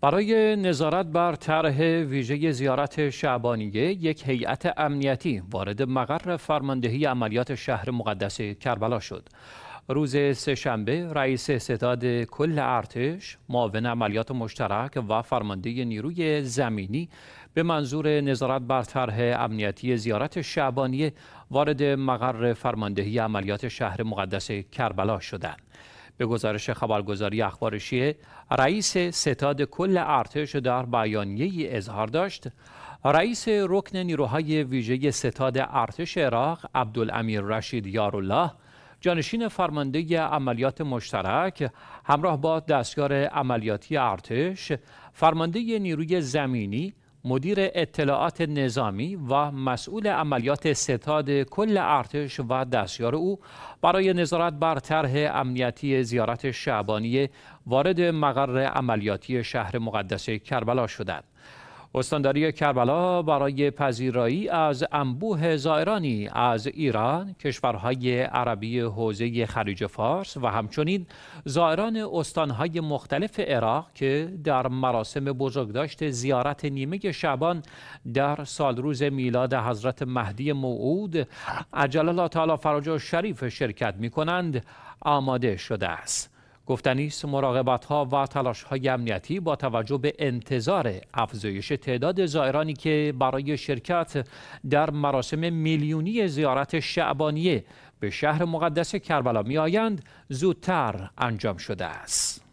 برای نظارت بر طرح ویژه زیارت شعبانیه یک هیئت امنیتی وارد مقر فرماندهی عملیات شهر مقدس کربلا شد روز سهشنبه رئیس ستاد کل ارتش معاون عملیات مشترک و فرمانده نیروی زمینی به منظور نظارت بر طرح امنیتی زیارت شعبانیه وارد مقر فرماندهی عملیات شهر مقدس کربلا شدند به گزارش خبرگزاری اخبار شیه رئیس ستاد کل ارتش در بیانیه اظهار داشت رئیس رکن نیروهای ویژه ستاد ارتش عراق عبدالامیر رشید یارالله جانشین فرمانده عملیات مشترک همراه با دستیار عملیاتی ارتش فرمانده نیروی زمینی مدیر اطلاعات نظامی و مسئول عملیات ستاد کل ارتش و دستیار او برای نظارت بر طرح امنیتی زیارت شعبانی وارد مقر عملیاتی شهر مقدس کربلا شدند. استانداری کربلا برای پذیرایی از انبوه زائرانی از ایران، کشورهای عربی حوزه خلیج فارس و همچنین زائران استانهای مختلف عراق که در مراسم بزرگداشت زیارت نیمه شعبان در سالروز میلاد حضرت مهدی موعود عجل الله تعالی فراج و شریف شرکت می کنند آماده شده است. گفتنی است مراقبت ها و تلاش های امنیتی با توجه به انتظار افزایش تعداد زائرانی که برای شرکت در مراسم میلیونی زیارت شعبانیه به شهر مقدس کربلا می آیند زودتر انجام شده است.